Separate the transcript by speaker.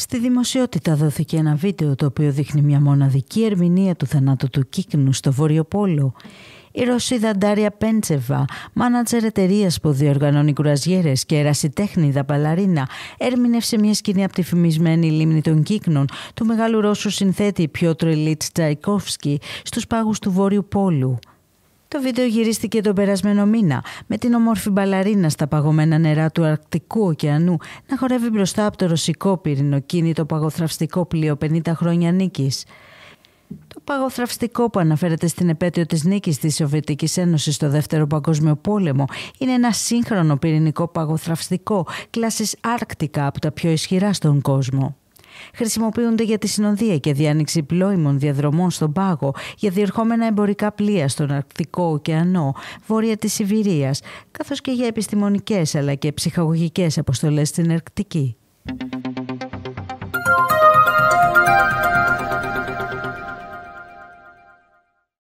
Speaker 1: Στη δημοσιότητα δόθηκε ένα βίντεο το οποίο δείχνει μια μοναδική ερμηνεία του θανάτου του Κίκνου στο Βόρειο Πόλο. Η Ρωσίδα Ντάρια Πέντσεβα, μάνατζερ εταιρείας που διοργανώνει κουραζιέρες και ερασιτέχνηδα παλαρίνα, ερμηνεύσε μια σκηνή από τη φημισμένη λίμνη των Κίκνων του μεγάλου Ρώσου συνθέτη Πιότρο Ηλίτ Τσαϊκόφσκι στους πάγους του Βόρειου Πόλου. Το βίντεο γυρίστηκε τον περασμένο μήνα με την ομόρφη μπαλαρίνα στα παγωμένα νερά του Αρκτικού ωκεανού να χορεύει μπροστά από το ρωσικό πυρηνοκίνητο παγοθραυστικό πλοίο 50 χρόνια νίκης. Το παγοθραυστικό που αναφέρεται στην επέτειο της νίκης της Σοβιετικής Ένωσης στο Δεύτερο Παγκόσμιο Πόλεμο είναι ένα σύγχρονο πυρηνικό παγοθραυστικό κλάσης Άρκτικα από τα πιο ισχυρά στον κόσμο. Χρησιμοποιούνται για τη συνοδεία και διάνοιξη πλόημων διαδρομών στον πάγο, για διερχόμενα εμπορικά πλοία στον Αρκτικό ωκεανό, βόρεια της Σιβηρίας, καθώς και για επιστημονικές αλλά και ψυχαγωγικές αποστολές στην Αρκτική.